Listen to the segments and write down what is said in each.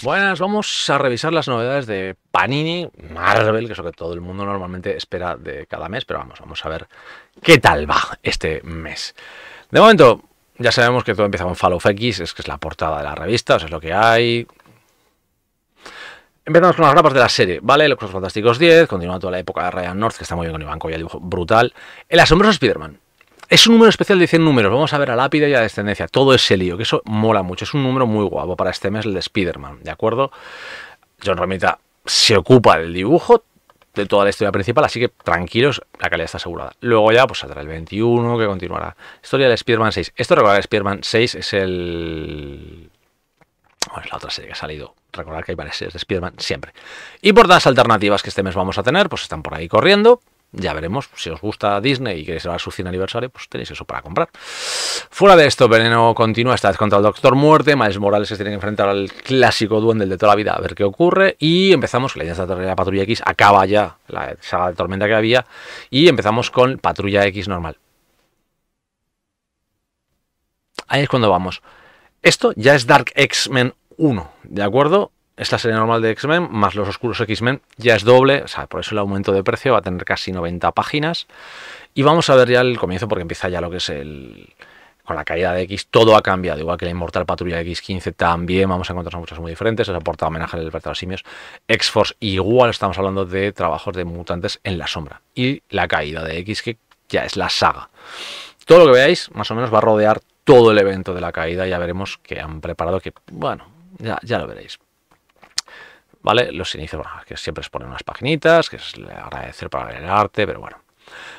Buenas, vamos a revisar las novedades de Panini, Marvel, que es lo que todo el mundo normalmente espera de cada mes, pero vamos, vamos a ver qué tal va este mes. De momento, ya sabemos que todo empieza con Fall of X, es que es la portada de la revista, o es lo que hay. Empezamos con las grapas de la serie, ¿vale? Los Fantásticos 10, continúa toda la época de Ryan North, que está muy bien con Iván Coya, dibujo brutal. El asombroso Spider-Man, es un número especial de 100 números. Vamos a ver a lápida y a descendencia. Todo ese lío, que eso mola mucho. Es un número muy guapo para este mes, el de Spider-Man, ¿de acuerdo? John Romita se ocupa del dibujo de toda la historia principal, así que tranquilos, la calidad está asegurada. Luego ya pues saldrá el 21, que continuará. Historia de Spider-Man 6. Esto recordar, Spider-Man 6 es el... Bueno, es la otra serie que ha salido. Recordar que hay varias series de Spider-Man siempre. Y por las alternativas que este mes vamos a tener, pues están por ahí corriendo ya veremos. Si os gusta Disney y queréis ver su 100 aniversario, pues tenéis eso para comprar. Fuera de esto, Veneno continúa. Esta vez contra el Doctor Muerte. Miles Morales se tiene que enfrentar al clásico duende de toda la vida a ver qué ocurre. Y empezamos, la de la Patrulla X acaba ya la saga de tormenta que había. Y empezamos con Patrulla X normal. Ahí es cuando vamos. Esto ya es Dark X-Men 1, ¿de acuerdo? es la serie normal de X-Men más los oscuros X-Men, ya es doble, o sea, por eso el aumento de precio va a tener casi 90 páginas. Y vamos a ver ya el comienzo, porque empieza ya lo que es el. Con la caída de X, todo ha cambiado. Igual que la Inmortal Patrulla X15 también vamos a encontrar muchas muy diferentes. Es aporta homenaje al Libertad de los Simios. X-Force, igual estamos hablando de trabajos de mutantes en la sombra. Y la caída de X, que ya es la saga. Todo lo que veáis, más o menos, va a rodear todo el evento de la caída. Ya veremos que han preparado que, bueno, ya lo veréis. ¿vale? Los inicios, que siempre se ponen unas paginitas, que es agradecer para el arte, pero bueno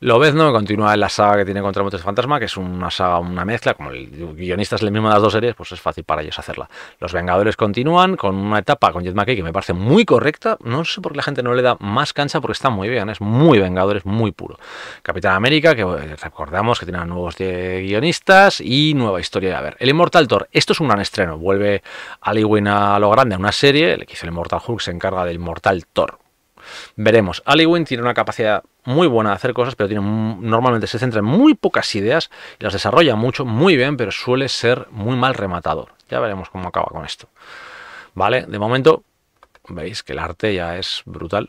no continúa en la saga que tiene contra de Fantasma, que es una saga, una mezcla, como el guionista es el mismo de las dos series, pues es fácil para ellos hacerla. Los Vengadores continúan con una etapa con Jet McKay que me parece muy correcta, no sé por qué la gente no le da más cancha porque está muy bien, es muy Vengadores, muy puro. Capitán América, que eh, recordamos que tiene nuevos eh, guionistas y nueva historia. A ver, El Immortal Thor, esto es un gran estreno, vuelve Ali Wynn a lo grande, a una serie, el que hizo El mortal Hulk se encarga del Immortal Thor Veremos. Aliwin tiene una capacidad muy buena de hacer cosas, pero tiene, normalmente se centra en muy pocas ideas y las desarrolla mucho, muy bien, pero suele ser muy mal rematador. Ya veremos cómo acaba con esto. ¿Vale? De momento, veis que el arte ya es brutal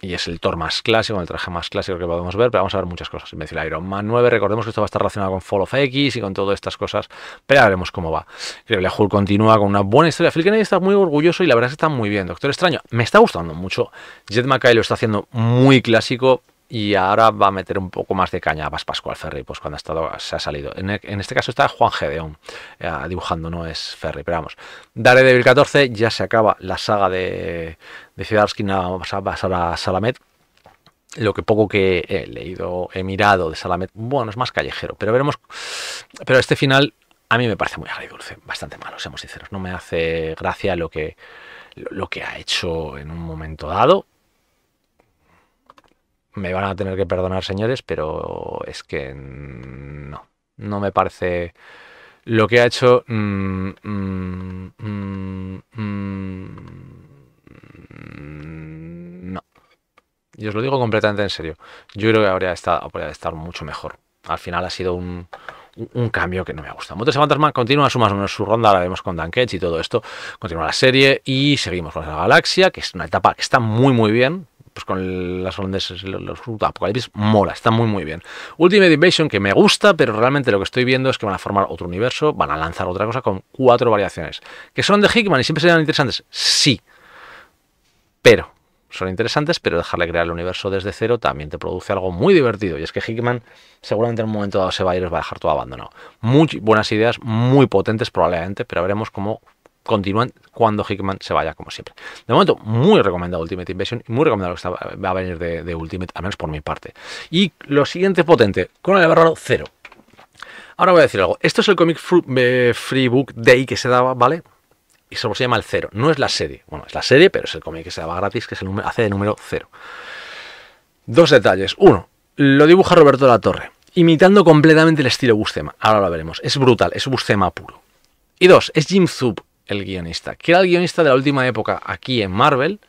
y es el Thor más clásico, el traje más clásico que podemos ver, pero vamos a ver muchas cosas. Es decir, Iron Man 9, recordemos que esto va a estar relacionado con Fall of X y con todas estas cosas, pero ya veremos cómo va. la Hulk continúa con una buena historia. Phil Kennedy está muy orgulloso y la verdad es que está muy bien. Doctor Extraño, me está gustando mucho. Jet Mackay lo está haciendo muy clásico, y ahora va a meter un poco más de caña a Pascual Ferri, pues cuando ha estado, se ha salido. En, e, este caso está Juan Gedeón eh, dibujando, no es Ferry pero vamos. Daredevil 14 ya se acaba la saga de, de Cidarsky, vamos a pasar a Salamet. Lo que poco que he leído, he mirado de Salamet, bueno, es más callejero, pero veremos. Pero este final a mí me parece muy agridulce, bastante malo, seamos sinceros. No me hace gracia lo que, lo que ha hecho en un momento dado me van a tener que perdonar, señores, pero es que no. No me parece lo que ha hecho. Mm, mm, mm, no. Y os lo digo completamente en serio. Yo creo que habría estado, podría estar mucho mejor. Al final ha sido un, cambio que no me gusta. Montes Fantasma continúa su más o menos su ronda, la vemos con Cage y todo esto. Continúa la serie y seguimos con la galaxia, que es una etapa que está muy muy bien pues con las holandeses, los, los apocalipsis, mola, está muy muy bien. Ultimate Invasion, que me gusta, pero realmente lo que estoy viendo es que van a formar otro universo, van a lanzar otra cosa con cuatro variaciones. ¿Que son de Hickman y siempre serán interesantes? Sí. Pero, son interesantes, pero dejarle crear el universo desde cero también te produce algo muy divertido. Y es que Hickman seguramente en un momento dado se va a ir, va a dejar todo abandonado. Muy buenas ideas, muy potentes probablemente, pero veremos cómo continúan cuando Hickman se vaya, como siempre. De momento, muy recomendado Ultimate Invasion y muy recomendado lo que va a venir de, Ultimate, al menos por mi parte. Y lo siguiente potente, con el barro cero. Ahora voy a decir algo. Esto es el cómic eh, Free Book Day que se daba, ¿vale? Y solo se llama el cero. No es la serie. Bueno, es la serie, pero es el cómic que se daba gratis, que es el hace de número cero. Dos detalles. Uno, lo dibuja Roberto de la Torre, imitando completamente el estilo Bustema. Ahora lo veremos. Es brutal, es Bustema puro. Y dos, es Jim Zub, el guionista, que era el guionista de la última época aquí en Marvel.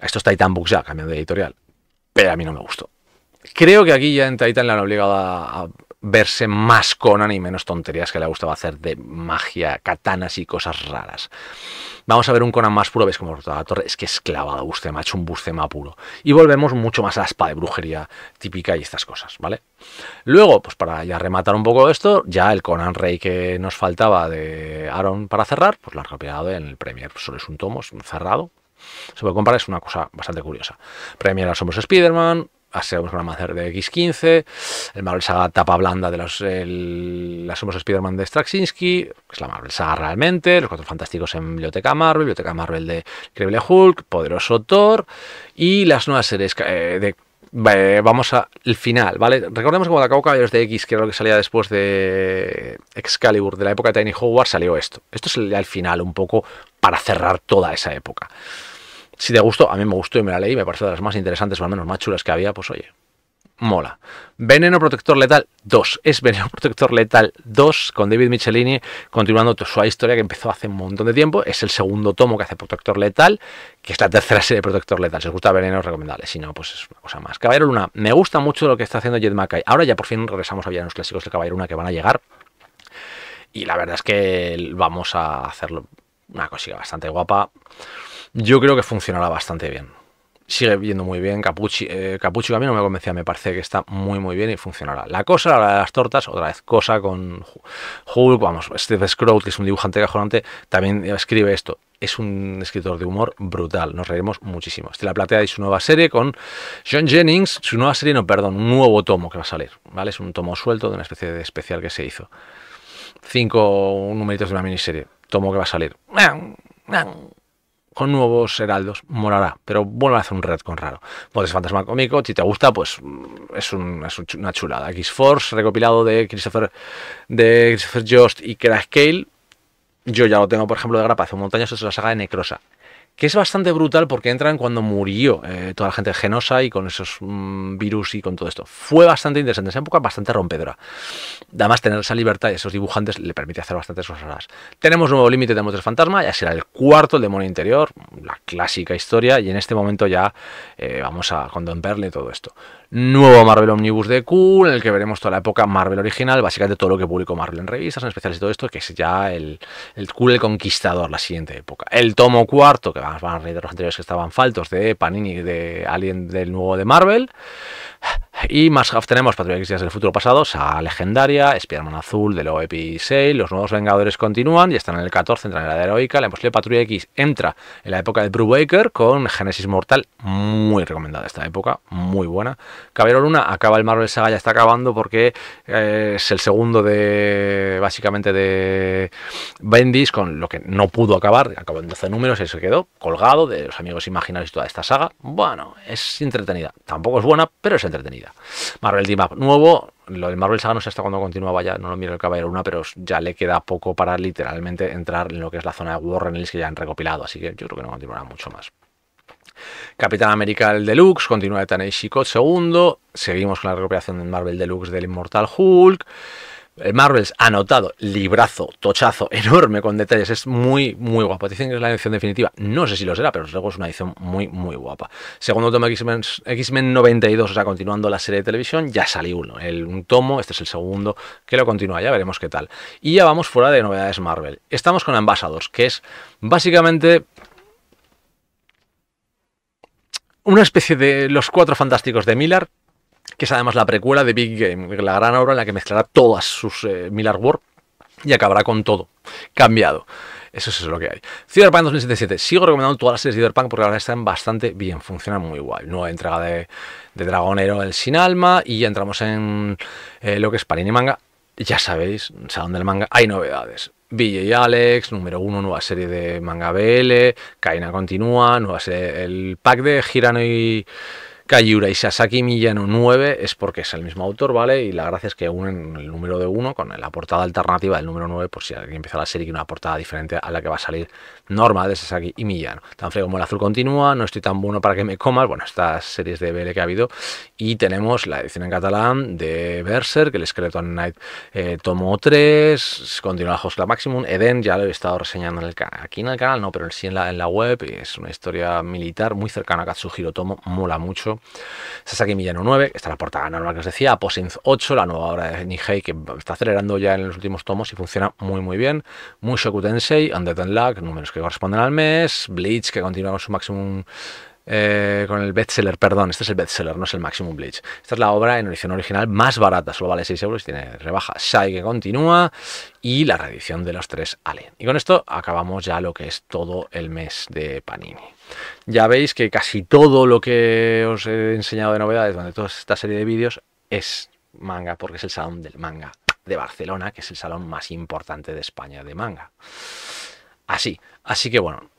Esto es Titan Books ya, cambiando de editorial. Pero a mí no me gustó. Creo que aquí ya en Titan le han obligado a verse más Conan y menos tonterías que le gustaba hacer de magia, katanas y cosas raras. Vamos a ver un Conan más puro, ves como la torre, es que es clavado Bustema, ha hecho un Bustema puro. Y volvemos mucho más a la espada de brujería típica y estas cosas, ¿vale? Luego, pues para ya rematar un poco esto, ya el Conan Rey que nos faltaba de Aaron para cerrar, pues lo ha copiado en el Premier, pues solo es un tomo, cerrado, se puede comparar es una cosa bastante curiosa. Premier Somos Spider-Man, vamos con master de X15, el Marvel Saga tapa blanda de los, las Somos Spider-Man de Straczynski, que es la Marvel Saga realmente, los Cuatro Fantásticos en Biblioteca Marvel, Biblioteca Marvel de Increíble Hulk, Poderoso Thor y las nuevas series eh, de eh, vamos al final, ¿vale? Recordemos que cuando acabó Caballeros de X, que era lo que salía después de Excalibur, de la época de Tiny Howard, salió esto. Esto es el final, un poco para cerrar toda esa época. Si te gustó, a mí me gustó y me la leí, me pareció de las más interesantes o al menos más chulas que había, pues oye, mola. Veneno Protector Letal 2. Es Veneno Protector Letal 2 con David Michelini, continuando su historia que empezó hace un montón de tiempo. Es el segundo tomo que hace Protector Letal, que es la tercera serie de Protector Letal. Si os gusta Veneno, os Si no, pues es una cosa más. Caballero Luna, me gusta mucho lo que está haciendo Jed Mackay. Ahora ya por fin regresamos a los clásicos de Caballero Luna que van a llegar. Y la verdad es que vamos a hacerlo una cosita bastante guapa yo creo que funcionará bastante bien. Sigue yendo muy bien. Capuchi, eh, Capucci a mí no me convencía, me parece que está muy, muy bien y funcionará. La cosa, la de las tortas, otra vez, cosa con Hulk, vamos, Steve Scrooge, que es un dibujante cajonante, también escribe esto es un escritor de humor brutal, nos reiremos muchísimo. Este la platea y su nueva serie con John Jennings, su nueva serie, no, perdón, un nuevo tomo que va a salir, ¿vale? Es un tomo suelto de una especie de especial que se hizo. Cinco numeritos de una miniserie, tomo que va a salir con nuevos heraldos, morará pero vuelve a hacer un red con raro. Pues fantasma cómico, si te gusta, pues mm, es, una chulada. X-Force, recopilado de Christopher, de Christopher y Crash Cale. Yo ya lo tengo, por ejemplo, de grapacio hace un es la saga de Necrosa que es bastante brutal porque entran cuando murió eh, toda la gente genosa y con esos mm, virus y con todo esto. Fue bastante interesante, esa época bastante rompedora. Además, tener esa libertad y esos dibujantes le permite hacer bastantes cosas Tenemos nuevo límite, de el fantasma, ya será el cuarto, el demonio interior, la clásica historia, y en este momento ya eh, vamos a contemplarle todo esto nuevo Marvel Omnibus de cool en el que veremos toda la época Marvel original, básicamente todo lo que publicó Marvel en revistas, en especiales y todo esto, que es ya el, el cool el Conquistador, la siguiente época. El tomo cuarto, que van a reír de los anteriores que estaban faltos, de Panini, de Alien del nuevo de Marvel. Y más half tenemos Patrulla Días del futuro pasado, Saga legendaria, Spiderman azul de Epi 6, los nuevos Vengadores continúan y están en el 14, entran en la era heroica, la imposible Patrulla X entra en la época de Brubaker con Génesis Mortal, muy recomendada esta época, muy buena. Caballero Luna acaba el Marvel Saga, ya está acabando porque eh, es el segundo de básicamente de Bendis con lo que no pudo acabar, acabó en 12 números y se quedó colgado de los amigos imaginarios y toda esta saga. Bueno, es entretenida, tampoco es buena, pero es entretenida. Marvel Up, nuevo. Lo del Marvel Saga no sé hasta cuándo continuaba ya, no lo miro el Caballero Luna, pero ya le queda poco para literalmente entrar en lo que es la zona de Warren que ya han recopilado, así que yo creo que no continuará mucho más. Capitán América el Deluxe, continúa de Tanei Shikot segundo, seguimos con la recopilación del Marvel Deluxe del Inmortal Hulk. Marvels anotado, librazo, tochazo, enorme con detalles, es muy, muy guapo. Dicen que es la edición definitiva, no sé si lo será, pero luego es una edición muy, muy guapa. Segundo tomo X-Men 92, o sea, continuando la serie de televisión, ya salió uno, el, un tomo, este es el segundo, que lo continúa, ya veremos qué tal. Y ya vamos fuera de novedades Marvel. Estamos con Ambassadors, que es básicamente una especie de los cuatro fantásticos de Millar que es además la precuela de Big Game, la gran obra en la que mezclará todas sus mil eh, Millar War y acabará con todo cambiado. Eso es lo que hay. Cyberpunk 2077. Sigo recomendando todas las series de Cyberpunk porque la verdad están bastante bien, funcionan muy guay. Nueva entrega de, Dragonero el Sin Alma y ya entramos en eh, lo que es Panini Manga. Ya sabéis, Salón del Manga, hay novedades. BJ y Alex, número uno, nueva serie de Manga BL, Kaina continúa, nueva serie, el pack de Girano y Kayura y Sasaki Millano 9 es porque es el mismo autor, ¿vale? Y la gracia es que unen el número de 1 con la portada alternativa del número 9 por si alguien empieza la serie con una portada diferente a la que va a salir normal de Sasaki y millano Tan feo como el azul continúa, no estoy tan bueno para que me comas, bueno, estas series de BL que ha habido. Y tenemos la edición en catalán de Berserk, el Skeleton Knight eh, tomo 3, continúa la Maximum, Eden, ya lo he estado reseñando aquí en el canal, no, pero sí en la, en la web, es una historia militar muy cercana a Katsuhiro Tomo, mola mucho Sasaki Millano 9, está la portada normal que os decía, Aposinth 8, la nueva obra de Nihei que está acelerando ya en los últimos tomos y funciona muy muy bien, Mushoku Tensei, Undead and Luck, números que corresponden al mes, Bleach que continúa su máximo eh, con el bestseller, perdón, este es el bestseller, no es el Maximum Bleach. Esta es la obra en edición original más barata, solo vale 6 euros y tiene rebaja. Sai que continúa y la reedición de los tres Alien. Y con esto acabamos ya lo que es todo el mes de Panini. Ya veis que casi todo lo que os he enseñado de novedades durante toda esta serie de vídeos es manga, porque es el salón del manga de Barcelona, que es el salón más importante de España de manga. Así, así que bueno,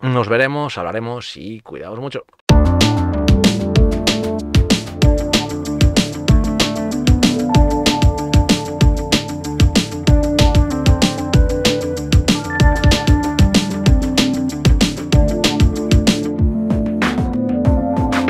nos veremos, hablaremos y cuidaos mucho.